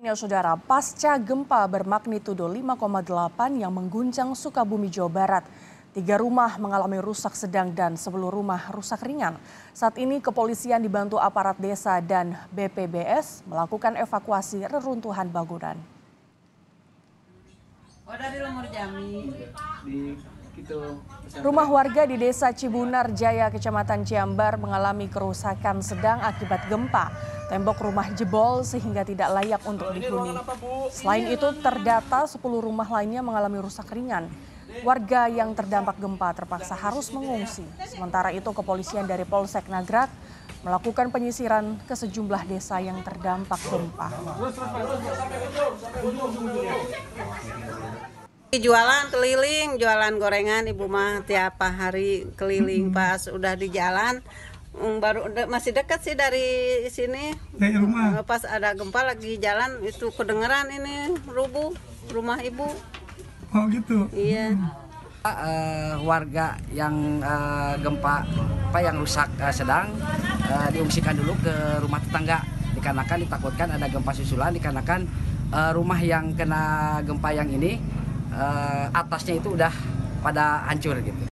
Ya, saudara, pasca gempa bermagnitudo 5,8 yang mengguncang Sukabumi, Jawa Barat, tiga rumah mengalami rusak sedang dan sepuluh rumah rusak ringan. Saat ini kepolisian dibantu aparat desa dan BPBS melakukan evakuasi reruntuhan bangunan. Oh, dari Gitu. Rumah warga di Desa Cibunar Jaya, Kecamatan Ciambar mengalami kerusakan sedang akibat gempa. Tembok rumah jebol sehingga tidak layak untuk dihuni. Selain itu, terdata 10 rumah lainnya mengalami rusak ringan. Warga yang terdampak gempa terpaksa harus mengungsi. Sementara itu, kepolisian dari Polsek Nagrak melakukan penyisiran ke sejumlah desa yang terdampak gempa. Jualan keliling, jualan gorengan ibu mah tiap hari keliling pas udah di jalan mm, baru de masih dekat sih dari sini. Dari rumah. Eh, pas ada gempa lagi jalan itu kedengeran ini rubuh rumah ibu. Oh gitu. Iya. Uh, warga yang uh, gempa apa yang rusak uh, sedang uh, diungsikan dulu ke rumah tetangga dikarenakan ditakutkan ada gempa susulan dikarenakan uh, rumah yang kena gempa yang ini Eh, atasnya itu udah pada hancur gitu